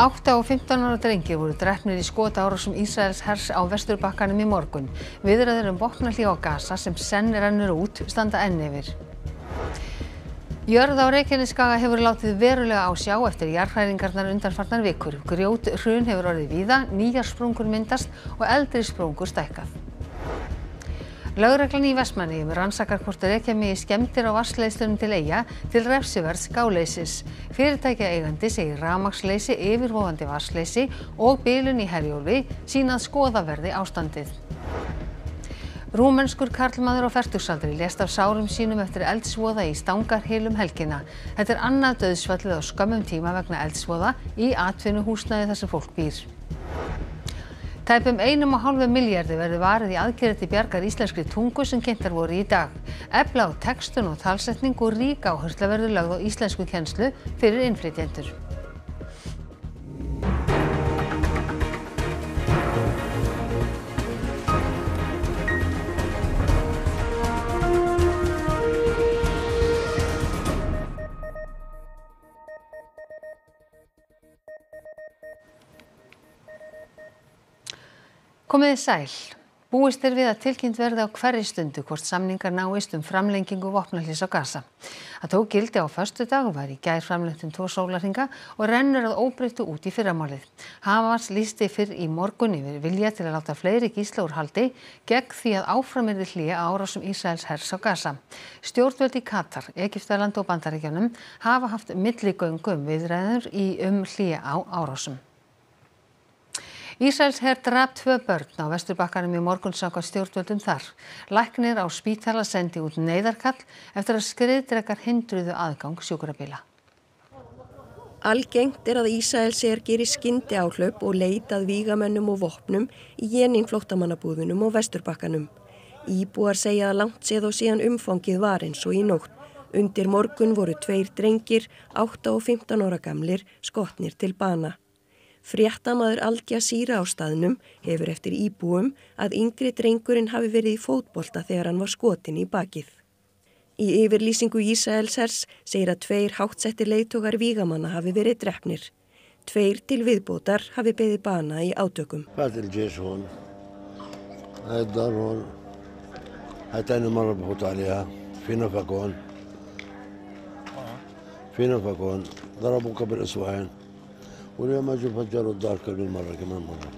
átta og fimmtán ára drengir voru drepnir í skotárásum Ísraelshers á Vesturbakkanum í morgun viðræður um vopnahlé á Gaza sem senn rennur út standa enn yfir Jörð á Reykjaneskaga hefur látið verulega á sjá eftir jarðhæringarnar undanfarnar vikur grjót hrun hefur orðið víða nýjar sprungur myndast og eldri sprungur stækkað lögreglan í Vestmannaeyjum rannsakar hvort rekja megi skemmdir á vatnsleiðslunum til Eyja til refsiverðs gáleysis fyrirtækjaeigandi segir rafmagnsleysi yfirvofandi vatnsleysi og bilun í Herjólfi sína að skoða verði ástandið Rúmenskur karlmaður á ferdugsaldri lést af sárum sínum eftir eldsvoða í stangarhilum helgina. Þetta er annað döðsvallið á skömmum tíma vegna eldsvoða í atvinnuhúsnaði þar sem fólk býr tæpum einum og hálfum milljarði verður varið í aðgerðir til bjargar íslenskri tungu sem kynntar voru í dag. Efla á textun og talsetning og rík áhersla verður lagð á íslensku kennslu fyrir innflytjendur. Komiði sæl. Búist er við að tilkynnt verði á hverri stundu hvort samningar náist um framlengingu vopnallís á gasa. Að tók gildi á förstu dag var í gær framlengtum tvo sólarhinga og rennur að óbreyttu út í fyrramálið. Havars lísti fyrr í morgun yfir vilja til að láta fleiri gísla úr haldi gegn því að áframirði hlýja árásum Ísraels hers á gasa. Stjórnvöld í Katar, Egiptaland og Bandaríkjanum hafa haft milligöngum um viðræður í um hlýja á árásum. Ísraelsher draf tvö börn á Vesturbakkanum í morgun samkvæmt stjórnvöldum þar. Læknir á spítala sendi út neyðarkall eftir að skriðdrekar hindruðu aðgang sjúkurabíla. Algengt er að Ísraelsher gerir skyndi áhlaup og leitað vígamennum og vopnum í jenin flottamannabúðunum og Vesturbakkanum. Íbúar segja að langt séð og síðan umfangið var eins og í nótt. Undir morgun voru tveir drengir, 8 og 15 ára gamlir, skotnir til bana. Fréttamaður Aldja Sýra á staðnum hefur eftir íbúum að yngri drengurinn hafi verið í fótbolta þegar hann var skotin í bakið. Í yfirlýsingu Ísælsers segir að tveir hátsetti leittókar vígamanna hafi verið drefnir. Tveir til viðbótar hafi beðið bana í átökum. Fatil Jésón, Eddarón, Hættænum Marabhútaliða, Finnafakon, Finnafakon, Darabúkabilisvæn. واليوم اجوا فجروا الدار كل مره كمان مره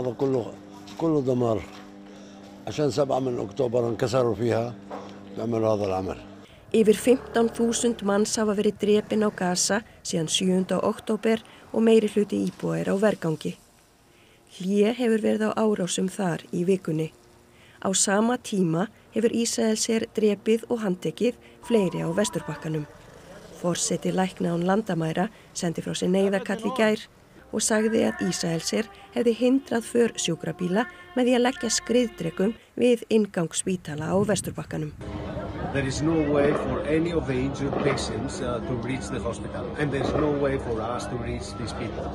هذا كله كله دمار عشان 7 من اكتوبر انكسروا فيها بيعملوا هذا العمل Yfir 15.000 manns hafa verið drepin á Gaza síðan 7. oktober og meiri hluti íbúa er á vergangi. Hlýja hefur verið á árásum þar í vikunni. Á sama tíma hefur Ísæðelser drepið og handekið fleiri á Vesturbakkanum. Forseti lækna án landamæra sendi frá sér neyðarkall í gær og sagði að Ísælsir hefði hindrað för sjúkrabíla með því að leggja skriðdregum við ingangsspítala á Vesturbakkanum. There is no way for any of the injured patients uh, to reach the hospital and there is no way for us to reach these people.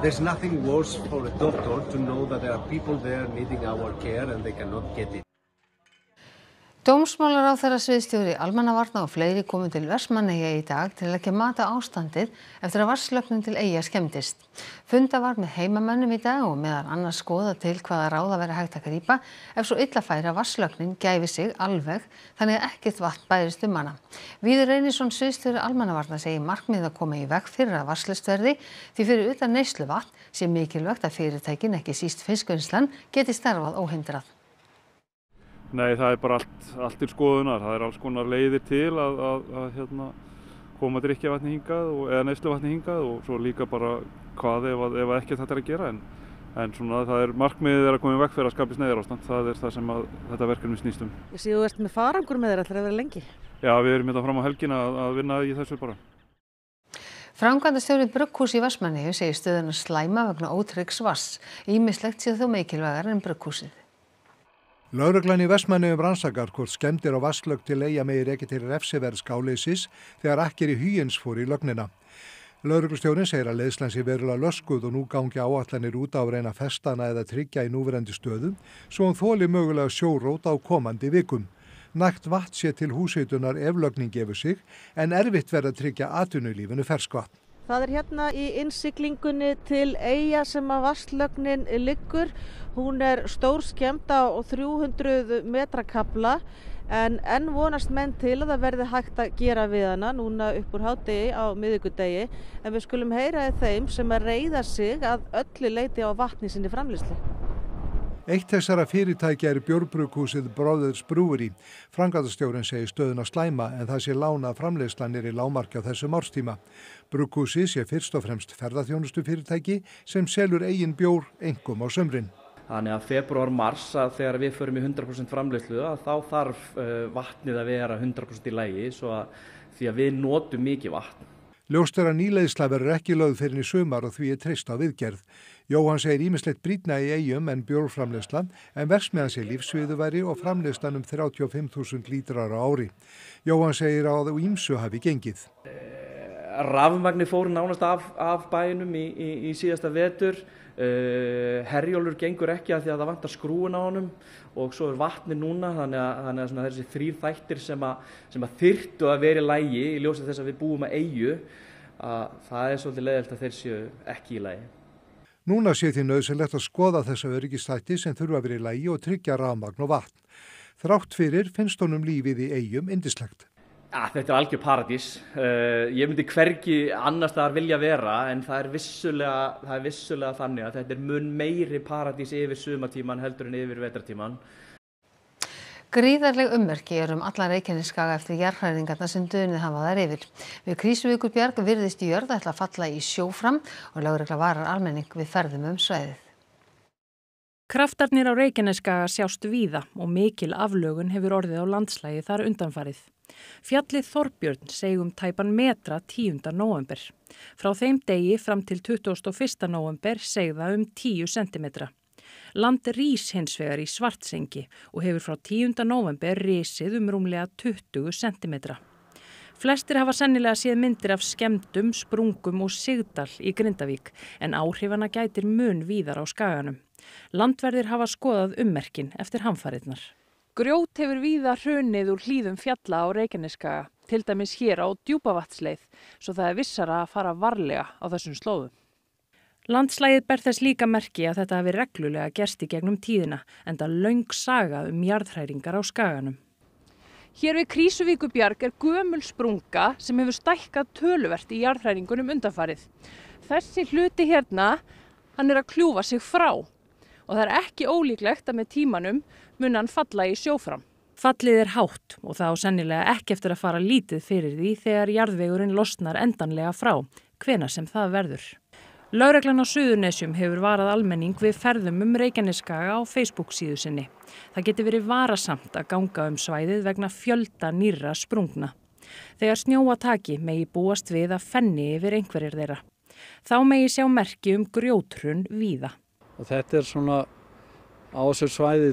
There is nothing worse for a doctor to know that there are people there needing our care and they cannot get it. Dómsmálaráþara sviðstjóri almannavarna og fleiri komu til Vestmanneia í dag til að leggja mata ástandið eftir að varslöknum til eiga skemmtist. Funda var með heimamönnum í dag og meðan annars skoða til hvaða ráða veri hægt að grýpa ef svo illafæra varslöknin gæfi sig alveg þannig að ekkert vatn bærist um hana. Víður Reynisson sviðstjóri almannavarna segi markmið að koma í veg fyrir að varslustverði því fyrir utan neyslu vatn sé mikilvægt að fyrirtækin ekki síst fiskvinnslan geti starfað óhindrað. Nei, það er bara allt, allt til skoðunar. Það er alls konar leiðir til að, að, að hérna, koma drikkjavatni hingað og, eða neysluvatni hingað og svo líka bara hvað ef, ef ekki þetta er að gera. En, en svona, það er markmiðið er að koma í vekk fyrir að skapja snæðir ástand. Það er það sem að, þetta verkefni snýstum. Ég sé þú ert með farangur með þér alltaf að vera lengi. Já, við erum þetta hérna fram á helgin að vinna í þessu bara. Frangandastjórið Brugghús í Vassmanni hefur segið stöðun að slæma vegna ótryggs vass. Ímislegt séu þú meikilvægar en Brugghúsið. Lauruglan í Vestmannum rannsakar hvort skemmtir á vasslögg til eiga meir ekki til refsiverð skáleysis þegar akkir í hýjins fór í lögnina. Lauruglustjórin segir að leðslansi verulega löskuð og nú gangi áallanir út á reyna festana eða tryggja í núverandi stöðum svo hann þóli mögulega sjórót á komandi vikum. Nægt vatn sé til húsveitunar ef lögning gefur sig en erfitt verða tryggja atvinnulífinu ferskvatn. Það er hérna í innsiklingunni til eiga sem að vastlögnin liggur. Hún er stór skemmt á 300 metrakabla en enn vonast menn til að það verði hægt að gera við hana núna upp úr hátegi á miðugudegi. En við skulum heyraði þeim sem að reyða sig að öllu leiti á vatni sinni framlýslu. Eitt þessara fyrirtækja er björbrukúsið Brothers Brewery. Frangatastjórin segir stöðuna slæma en það sé lána að framleiðslanir í lámarkja þessum árstíma. Brukúsi sé fyrst og fremst ferðarþjónustu fyrirtæki sem selur eigin bjór engum á sömrin. Þannig að februar, mars að þegar við förum í 100% framleiðslu þá þarf eh, vatnið að vera 100% í lægi því að við nótum mikið vatn. Ljóst er að nýleðisla verður ekki lögð fyrir í sumar og því er treyst á viðgerð. Jóhann segir ímislegt brítna í eigum en bjórframleysla en versmiðan sé lífsviðu veri og framleyslan um 35.000 lítrar á ári. Jóhann segir að ímsu hafi gengið. Eh, Rafmagnir fóru nánast af, af bæinum í, í, í síðasta vetur. Uh, eh, herjólur gengur ekki að því að það vantar skrúin á honum og svo er vatni núna þannig að, þannig að þessi þrýr þættir sem að, sem að þyrtu að vera í lægi í ljósið þess að við búum að eigu að það er svolítið leiðilt að þeir séu ekki í lægi. Núna sé því nöðsilegt að skoða þessa öryggistætti sem þurfa að vera í lægi og tryggja rafmagn og vatn. Þrátt fyrir finnst honum lífið í eigum indislegt. Ja, ah, þetta er algjör paradís. Uh, ég myndi hverki annars þar vilja vera en það er, það er vissulega þannig að þetta er mun meiri paradís yfir sumatíman heldur en yfir vetratíman. Gríðarleg ummerki er um allar eikinninskaga eftir jærhæringarna sem döðnið hafa þær yfir. Við Krísuvíkurbjörg virðist í jörð ætla að falla í sjófram og lagregla varar almenning við ferðum um sveiðið. Kraftarnir á Reykjaneska sjást víða og mikil aflögun hefur orðið á landslægi þar undanfarið. Fjallið Þorbjörn segum tæpan metra 10. november. Frá þeim degi fram til 21. november segða um 10 cm. Land rís hins vegar í svartsengi og hefur frá 10. november risið um rúmlega 20 cm. Flestir hafa sennilega séð myndir af skemdum, sprungum og sigdal í Grindavík en áhrifana gætir mun víðar á skaganum. Landverðir hafa skoðað ummerkin eftir hamfariðnar grjót hefur víða hrunið úr hlíðum fjalla á Reykjanesskaga til dæmis hér á Djúpavatnsleið svo það er vissara að fara varlega á þessum slóðum. Landslægið ber þess líka merki að þetta hefur reglulega gerst í gegnum tíðina en það laung saga um jarðhæringar á skaganum. Hér við Krísuvíkubjarg er gömul sprunga sem hefur stækkað töluvert í jarðhæringunum undanfarið. Þessi hluti hérna, hann er að kljúfa sig frá og það er ekki ólíklegt að með tímanum mun hann falla í sjófram. Fallið er hátt og það á sennilega ekki eftir að fara lítið fyrir því þegar jarðvegurinn losnar endanlega frá, hvena sem það verður. Laureglan á Suðurnesjum hefur varað almenning við ferðum um Reykjaneskaga á Facebook síðu sinni. Það getur verið varasamt að ganga um svæðið vegna fjölda nýra sprungna. Þegar snjóa taki megi búast við að fenni yfir einhverjir þeirra. Þá megi sjá merki um grjótrun víða. Og þetta er svona á þessu svæði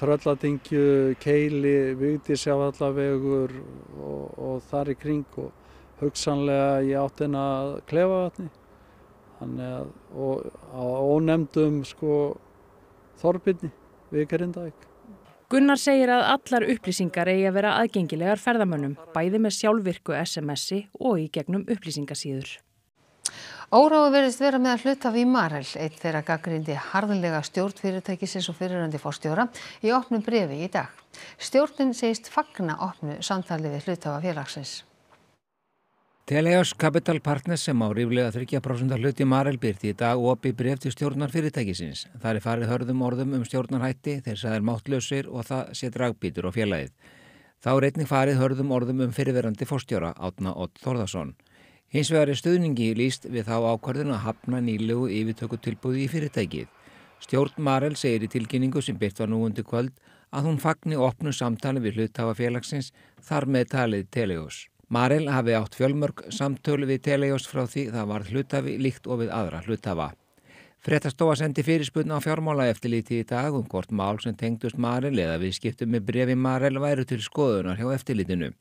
Tröllatingju, Keili, Vigdísjávallavegur og, og þar í kring og hugsanlega í áttina að klefa vatni. Þannig að á ónemdum sko þorpinni við Grindavík. Gunnar segir að allar upplýsingar eigi að vera aðgengilegar ferðamönnum bæði með sjálfvirku SMS-i og í gegnum upplýsingasíður. Óráðu virðist vera meðal hluthafa í Marel, einn þeirra gaggrindi harðlega stjórn fyrirtækisins og fyriröndi fórstjóra í opnu brefi í dag. Stjórnin segist fagna opnu samtali við hluthafa félagsins. Teleos Capital Partners sem á ríflega 30% hluti Marel byrti í dag og opið bref til stjórnar fyrirtækisins. Það er farið hörðum orðum um stjórnarhætti þegar það er máttlösir og það sé dragbítur á félagið. Þá er einnig farið hörðum orðum um fyrirverandi fórstjóra, Átna Ott Þorðarsson. Hins vegar er stuðningi líst við þá ákvarðin að hafna nýlegu yfirtökutilbúði í fyrirtækið. Stjórn Marel segir í tilkynningu sem byrt var nú undir kvöld að hún fagni opnu samtali við hluttafafélagsins þar með talið Teleos. Marel hafi átt fjölmörg samtölu við Teleos frá því það var hluttafi líkt og við aðra hluttafa. Frettastofa sendi fyrirspunna á fjármála eftir litið í dag um hvort mál sem tengdust Marel eða við skiptum með brefi Marel væru til skoðunar hjá eftirlitinu.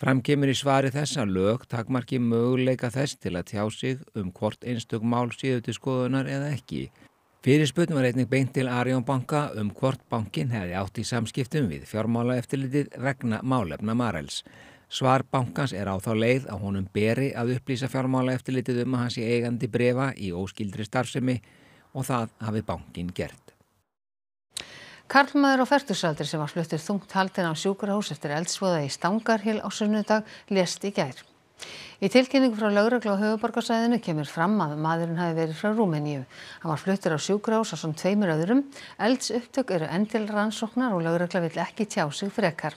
Fram kemur í svari þessa lög takmarki möguleika þess til að tjá sig um hvort einstök mál síðu til skoðunar eða ekki. Fyrirsputn var einnig beint til Arjón banka um hvort bankin hefði átt í samskiptum við fjármála eftirlitið vegna málefna Marels. Svar bankans er á þá leið að honum beri að upplýsa fjármála eftirlitið um að hans í eigandi brefa í óskildri starfsemi og það hafi bankin gert karlmaður á fertugsaldri sem var fluttur þungt haldinn á sjúkrahús eftir eldsvoða í Stangarhyl á sunnudag lést í gær í tilkynningu frá lögreglu á höfuðborgarsvæðinu kemur fram að maðurinn hafi verið frá Rúmeníu hann var fluttur á sjúkrahús ásamt tveimur öðrum eldsupptök eru enn til rannsóknar og lögregla vill ekki tjá sig frekar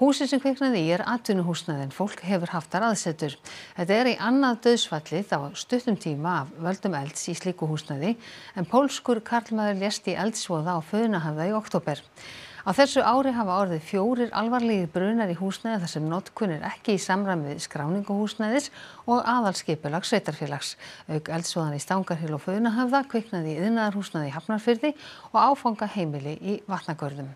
húsið sem kviknaði í er atvinnuhúsnæði en fólk hefur haft þar aðsetur þetta er í annað dauðsfallið á stuttum tíma af völdum elds í slíku húsnæði en pólskur karlmaður lést í eldsvoða á Föðunahöfða í oktober á þessu ári hafa orðið fjórir alvarlegir brunar í húsnæði þar sem notkun er ekki í samræmi við skráningu húsnæðis og aðalskipulag sveitarfélags. Auk eldsvoðan í Stangarhyl og Föðunahöfða kviknaði í yðnaðarhúsnæði í Hafnarfyrði og áfangaheimili í Vatnagörðum.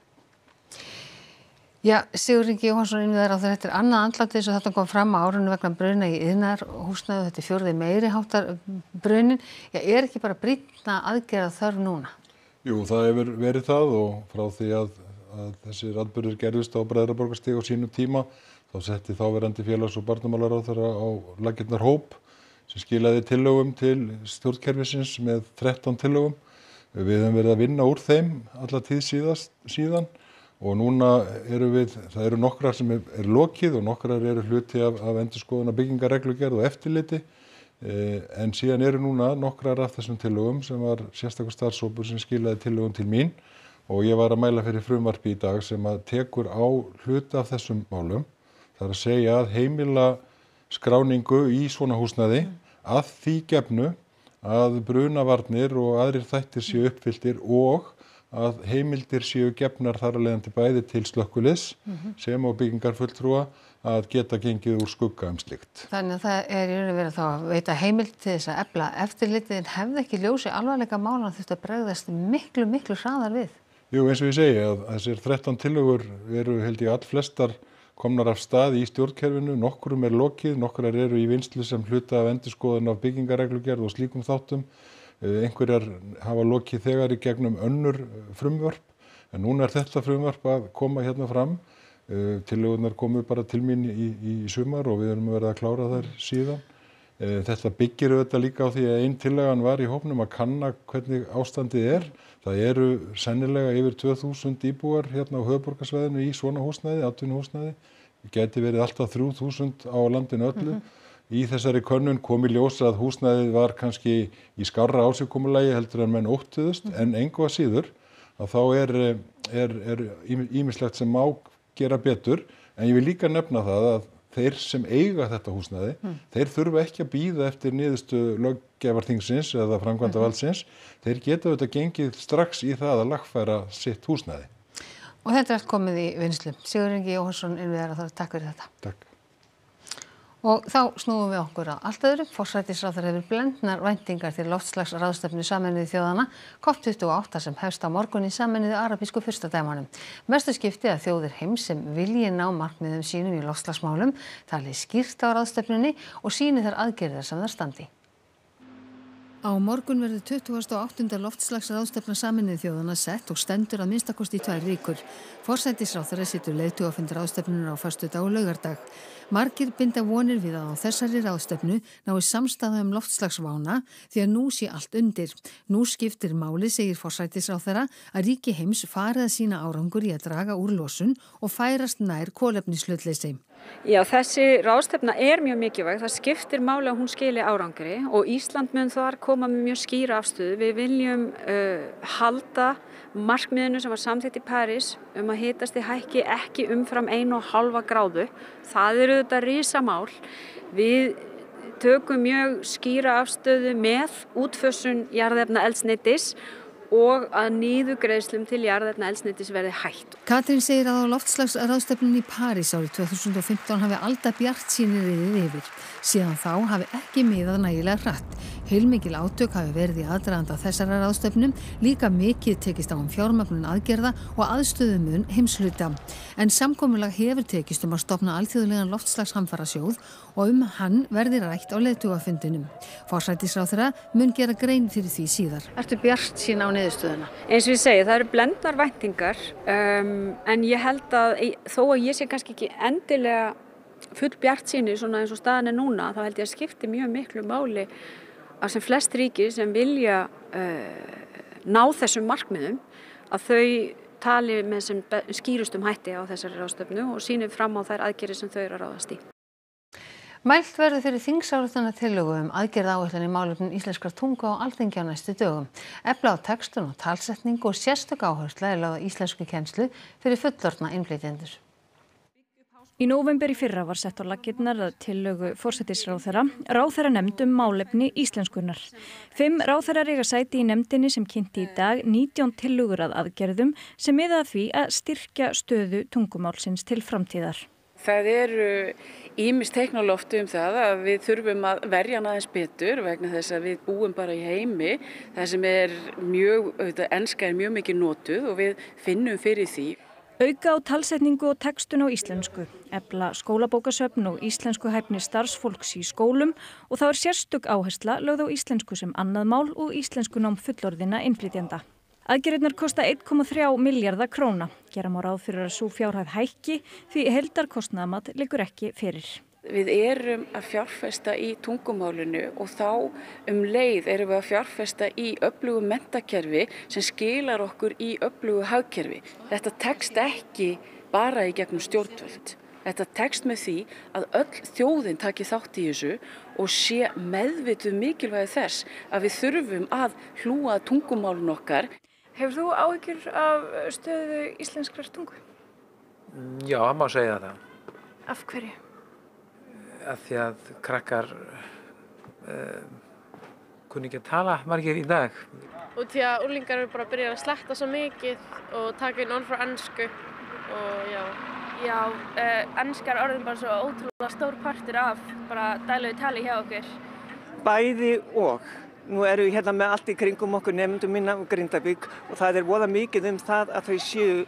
Já, Sigur Ringi Jóhansson innviðar á þetta er annað andlatið sem þetta kom fram á árunni vegna bruna í yðnar húsnaðu, þetta er fjörði meiri hátar eh, brunin. Já, er ekki bara brýtna aðgerða þörf núna? Jú, það hefur verið það og frá því að að þessir atbyrðir gerðust á Bræðraborgarstíg á sínum tíma þá setti þáverandi félags- og barnamálaráðherra á laginnar hóp sem skilaði tillögum til stjórnkerfisins með 13 tillögum. Við hefum verið að vinna úr þeim alla tíð síðast, síðan og núna eru við, það eru nokkrar sem er, er lokið og nokkrar eru hluti af, af endurskoðuna byggingareglugjörð og eftirliti eh, en síðan eru núna nokkrar af þessum tillögum sem var sérstaklega starfsópur sem skilaði tillögum til mín og ég var að mæla fyrir frumvarpi í dag sem að tekur á hluta af þessum málum það er að segja að heimila skráningu í svona húsnæði að því gefnu að brunavarnir og aðrir þættir séu uppfylltir og að heimildir séu gefnar þar að leiðandi bæði til slökkulis mm -hmm. sem á byggingar fulltrúa að geta gengið úr skugga um slikt. Þannig að það er í raun og verið þá að veita heimild til þess að ebla eftirlitið en hefði ekki ljósi alvarleika málan þurft að bregðast miklu, miklu hraðar við? Jú eins og ég segi að þessir 13 tillögur eru held ég allflestar komnar af stað í stjórnkerfinu, nokkrum er lokið, nokkrar eru í vinslu sem hluta af endurskoðun af byggingareglugjörð og slíkum þáttum, eh, einhverjar hafa lokið þegar í gegnum önnur eh, frumvörp en núna er þetta frumvörp að koma hérna fram eh, tillögunar komu bara til mín í, í sumar og við erum verið að klára þær síðan Eh, þetta byggir auðvitað líka á því að ein tillagan var í hópnum að kanna hvernig ástandið er það eru sennilega yfir tvö þúsund íbúar hérna á höfuðborgarsvæðinu í svona húsnæði atvinnuhúsnæði gæti verið alltaf þrjú þúsund á landinu öllu mm -hmm. í þessari könnun kom í ljós að húsnæðið var kannski í skarra ásíkumulagi heldur en menn óttuðust mm -hmm. en engu að síður að þá er ímislegt sem má gera betur en ég vil líka nefna það að þeir sem eiga þetta húsnæði mm. þeir þurfa ekki að býða eftir niðurstu löggefarþingsins eða framkvæmdavaldsins hmm. þeir geta auðvitað gengið strax í það að lagfæra sitt húsnæði. Og þetta er allt komið í vinslu. Sigur Ingi Jóhansson er við þar að það. Takk fyrir þetta. Takk. Og þá snúum við okkur að allt öðru. Forsætisráður hefur blendnar væntingar til loftslagsraðstöfnu saminuði þjóðana COP28 sem hefst á morgun í saminuði arabísku fyrstadæmanum. Mestu skipti að þjóðir heims sem vilji ná markmiðum sínum í loftslagsmálum tali skýrt á raðstöfnunni og síni þar aðgerðar sem þar standi. Á morgun verður 28. loftslagsraðstöfna saminnið þjóðana sett og stendur að minnstakosti í tvær ríkur. Forsætisráþurri sittur leitu að funda ráðstöfnunum á fastu dag og laugardag. Margir binda vonir við að á þessari ráðstöfnu nái samstaða um loftslagsvána því að nú sé allt undir. Nú skiptir máli, segir forsætisráþara, að ríki heims farið að sína árangur í að draga úr losun og færast nær kólefnislöðleysi. Já, þessi ráðstefna er mjög mikilvæg. Það skiptir máli að hún skili árangri og Ísland mun þar koma með mjög skýra afstöðu. Við viljum uh, halda markmiðinu sem var samþitt í Paris um að hitast í hækki ekki umfram einu og halva gráðu. Það eru þetta risamál. Við tökum mjög skýra afstöðu með útfössun jarðefna elsnittis og að nýðugreðslum til jarðarna elsnittis verði hægt. Katrín segir að á loftslagsraðstöflunni í París árið 2015 hafi alltaf bjart sínir yfir. Síðan þá hafi ekki miðað nægilega hratt. Heilmikil átök hafi verið í aðdraðanda þessara ráðstöfnum, líka mikið tekist á um fjármögnun aðgerða og aðstöðum unn heimsluta. En samkominlega hefur tekist um að stopna alþjóðlegan loftslagshamfara sjóð og um hann verðir rætt á leðtúafundinum. Forsættisráð þeirra mun gera grein fyrir því síðar. Ertu bjart sín á neðustöðuna? Eins og ég segi, það eru blendar væntingar um, en ég held að þó að ég sé kannski ekki endilega full bjart síni svona eins og staðan er núna þá held ég að skipti mjög miklu máli að sem flest ríki sem vilja uh, ná þessum markmiðum að þau tali með sem skýrustum hætti á þessari ráðstöfnu og sínum fram á þær aðgerið sem þau eru að ráðast í. Mælt verður fyrir þingsárutana tillögu um aðgerða áherslan í málefnum íslenskar tunga og alþengja á næstu dögum. Ebla á textun og talsetning og sérstök áhersla er láða íslensku kjenslu fyrir fullortna innflytjendur. Í nóvemberi fyrra var sett á lakirnar að tillögu fórsættisráþæra ráþæra nefnd um málefni íslenskunar. Fimm ráþærar eiga sæti í nefndinni sem kynnti í dag 19 tillögur að aðgerðum sem miða að því að styrkja stöðu tungumálsins til framtíðar. Það eru ímist teknolóftu um það að við þurfum að verja næðins betur vegna þess að við búum bara í heimi. Það sem er mjög, auðvitað, ennska er mjög mikið nótuð og við finnum fyrir því auka á talsetningu og textun á íslensku, ebla skólabókasöfn og íslensku hæfni starfsfólks í skólum og þá er sérstök áhersla lögð á íslensku sem annað mál og íslensku nám fullorðina innflytjanda. Aðgerðunar kosta 1,3 miljardar króna. Gera má ráð fyrir að svo fjárhæð hækki því heldarkostnaðamat liggur ekki fyrir. Við erum að fjárfesta í tungumálinu og þá um leið erum við að fjárfesta í öflugu mentakerfi sem skilar okkur í öflugu hagkerfi. Þetta tekst ekki bara í gegnum stjórnvöld. Þetta tekst með því að öll þjóðin taki þátt í þessu og sé meðvituð um mikilvægi þess að við þurfum að hlúa tungumálun okkar. Hefur þú áhyggjur af stöðu íslenskrar tungu? Já, maður segja það. Af hverju? af því að krakkar uh, eh, kunni ekki að tala margir í dag. Og því að úrlingar eru bara að byrja að sletta svo mikið og taka inn orð frá ennsku og já. Já, uh, eh, ennskar orðin bara svo ótrúlega stór partur af bara dæluði tali hjá okkur. Bæði og. Nú eru við hérna með allt í kringum okkur nefndum minna og Grindavík og það er voða mikið um það að þau séu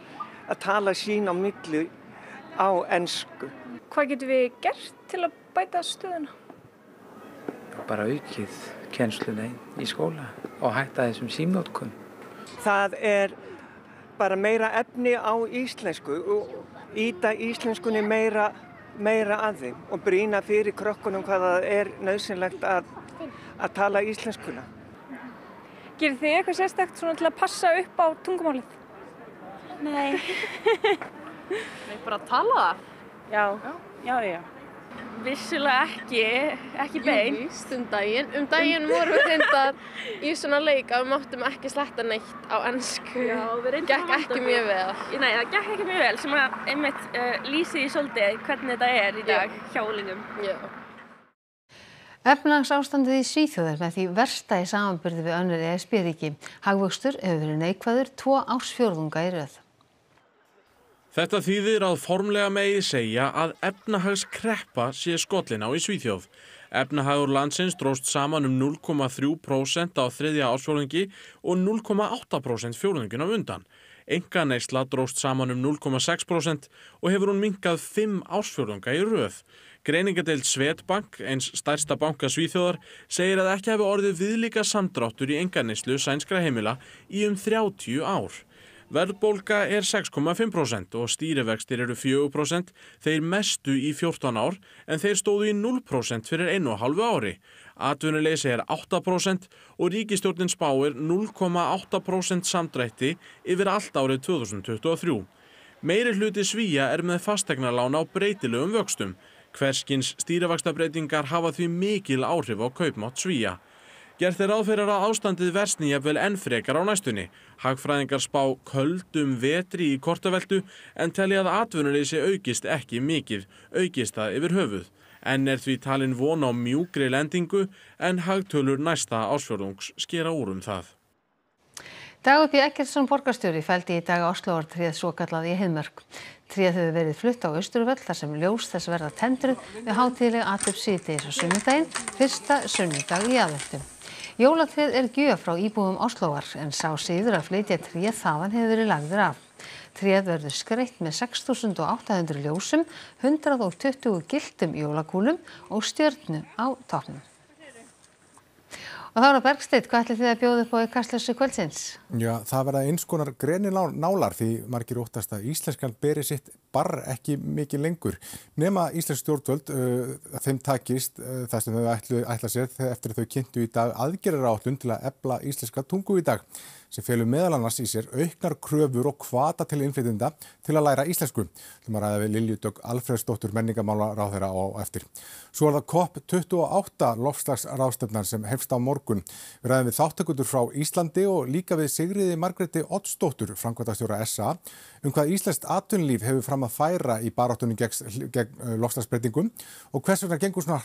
að tala sín á milli á ennsku. Hvað getur við gert til að bæta stöðuna. Bara aukið kjensluna í skóla og hætta þessum símnótkum. Það er bara meira efni á íslensku og íta íslenskunni meira, meira að þeim og brína fyrir krökkunum hvaða er nöðsynlegt að, að tala íslenskuna. Gerir þið eitthvað sérstakt svona til að passa upp á tungumálið? Nei. Nei, bara að tala það? Já, já, já. já. Vissulega ekki, ekki beint. Jú, stundaginn. Um, um daginn vorum við reyndar í svona leik að við máttum ekki sletta neitt á ennsku. Já, við reyndum gekk að ekki mjög vel. Nei, það gekk ekki mjög vel sem að einmitt uh, eh, lýsi í svolítið hvernig þetta er í dag hjá úlingum. Efnags ástandið í Svíþjóðar með því versta í samanbyrði við önnur eða spyrriki. Hagvöxtur hefur verið neikvæður tvo ársfjörðunga í rauð. Þetta þýðir að formlega megi segja að efnahagskreppa sé skollin á í Svíþjóð. Efnahagur landsins dróst saman um 0,3% á þriðja ásfjólungi og 0,8% fjólungin á undan. Enga neysla dróst saman um 0,6% og hefur hún minkað 5 ásfjólunga í rauð. Greiningadeild Svetbank, eins stærsta banka Svíþjóðar, segir að ekki hefur orðið viðlika samdráttur í enga neyslu sænskra heimila í um 30 ár. Verðbólga er 6,5% og stýrivextir eru 4%, þeir mestu í 14 ár en þeir stóðu í 0% fyrir einu og halvu ári. Atvinnuleysi er 8% og ríkistjórnin spáir 0,8% samdrætti yfir allt árið 2023. Meiri hluti svíja er með fastegnarlána á breytilegum vöxtum. Hverskins stýrivextabreitingar hafa því mikil áhrif á kaupmátt svíja. Gert er áfyrir að ástandið versni jafnvel enn frekar á næstunni. Hagfræðingar spá köldum vetri í kortaveltu en telli að atvinnuleysi aukist ekki mikið, aukist það yfir höfuð. En er því talin von á mjúgri lendingu en hagtölur næsta ásfjörðungs skera úr um það. Dagupi Ekkertsson borgarstjóri fældi í dag áslóartrið svo kallaði í heimörk. Tríð hefur verið flutt á Östurvöld þar sem ljós þess verða tendruð við hátíðlega atöpsíti eins og sunnudaginn, fyrsta sunnudag í aðvöldum jólatréð er gjöf frá íbúum Óslóar en sá siður að flytja tréð þaðan hefur verið lagður af. Tréð verður skreitt með 6.800 ljósum, 120 gildum jólakúlum og stjörnum á toppnum. Og Þára Bergstedt, hvað ætlir þið að bjóða upp á í kastlössu kvöldsins? Já, það verða eins konar greninálar því margir óttast að íslenskan beri sitt barr ekki mikið lengur. Nefna íslensk stjórnvöld, uh, þeim takist uh, það sem þau ætla sér eftir að þau kynntu í dag aðgerðara átlun til að ebla íslenska tungu í dag sem felur meðal annars í sér auknar kröfur og kvata til innflytjenda til að læra íslensku. Þú maður aðeins við Lilju Dögg Alfreðsdóttur menningamála ráð þeirra á eftir. Svo er það COP28 lofslagsráðstöfnar sem hefst á morgun. Við ræðum við þáttekundur frá Íslandi og líka við Sigriði Margreti Ottsdóttur, framkvæmtastjóra SA, um hvað Íslands atvinnlíf hefur fram að færa í barátunum gegn eh, lofslagsbreytingum og hvers vegna gengur svona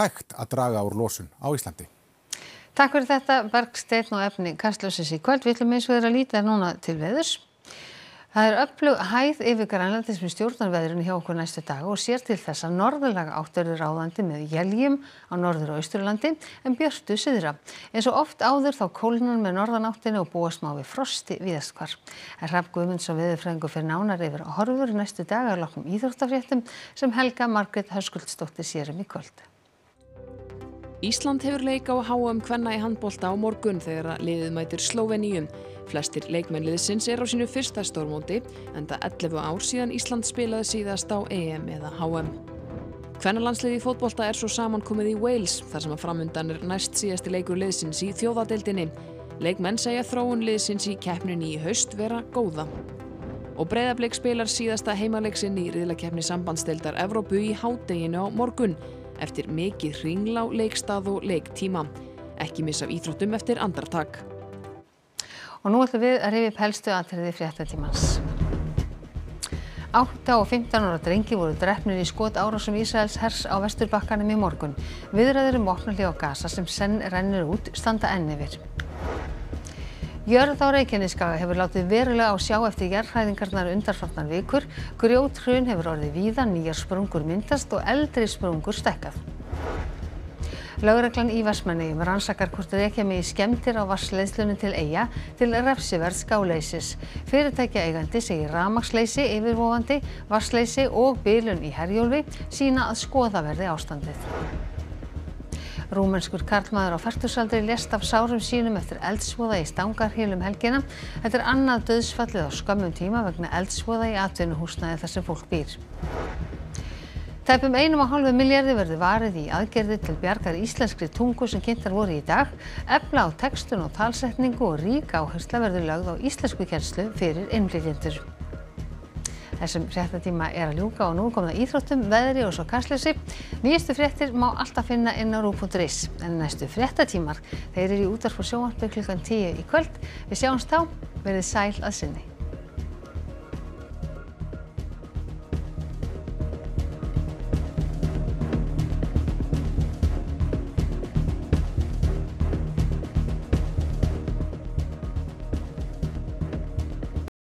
hægt að draga úr losun á Íslandi. Takk fyrir þetta, Bergsteinn og efni Kastljósins í kvöld. Við ætlum eins og þeirra lítið núna til veðurs. Það er upplug hæð yfir grænlandis með stjórnarveðrun hjá okkur næstu dag og sér til þess að norðurlaga áttur er áðandi með jæljum á norður og austurlandi en björtu syðra. En svo oft áður þá kólinan með norðanáttinu og búast má við frosti viðaskvar. Það er Raff Guðmundsson viðurfrængu fyrir nánar yfir horfur næstu dagar lóknum íþróttafréttum sem Helga Margrit Hörskuldsdóttir sérum í kvöldu. Ísland hefur leika á háa um hvenna í handbólta á morgun þegar að liðið mætir Sloveníum. Flestir leikmennliðsins er á sínu fyrsta stórmóti enda 11 ár síðan Ísland spilaði síðast á EM eða HM. Kvennalandsliði í fótbólta er svo samankomið í Wales þar sem að framundan er næst síðasti leikur liðsins í þjóðadeildinni. Leikmenn segja þróun liðsins í keppninni í haust vera góða. Og breyðarbleik spilar síðasta heimalegsinn í riðlakefni sambandstildar Evrópu í hádeginu á morgun eftir mikið hringlá, leikstað og leiktíma. Ekki missa af íþróttum eftir andartak. Og nú ætlum við að reyfi pelstu aðferðið fréttatímans. 8 og 15 ára drengi voru drefnir í skot árásum Ísraels hers á vesturbakkanum í morgun. Viðræður um opnarli á gasa sem senn rennur út standa enn yfir jörð á Reykjanesskaga hefur látið verulega á sjá eftir jarðhræringarnar undanfarnar vikur grjóthrun hefur orðið víða nýjar sprungur myndast og eldri sprungur stækkað Lögreglan í Vestmannegjum rannsakar hvort rekja megi skemmtir á vassleiðslunum til eiga til refsiverð skáleysis. Fyrirtækja eigandi segir ramagsleysi, yfirvofandi, vassleysi og bylun í herjólfi sína að skoða verði ástandið rúmenskur karlmaður á fertugsaldri lést af sárum sínum eftir eldsvoða í Stangarhyl um helgina þetta er annað döðsfallið á skömmum tíma vegna eldsvoða í atvinnuhúsnaði þar sem fólk býr Tæpum 1,5 miljardi verður varið í aðgerði til bjargar íslenskri tungu sem kynntar voru í dag, efla á textun og talsetningu og rík áhersla verður lagð á íslensku kjenslu fyrir innflytjendur þessum fréttatíma er að ljúka og nú er komið að íþróttum, veðri og svo kastljósi. Nýjastu fréttir má alltaf finna inn á rú.is en næstu fréttatímar þeir eru í útarf og sjóanbyrg klukkan 10 í kvöld. Við sjáumst þá, verið sæl að sinni.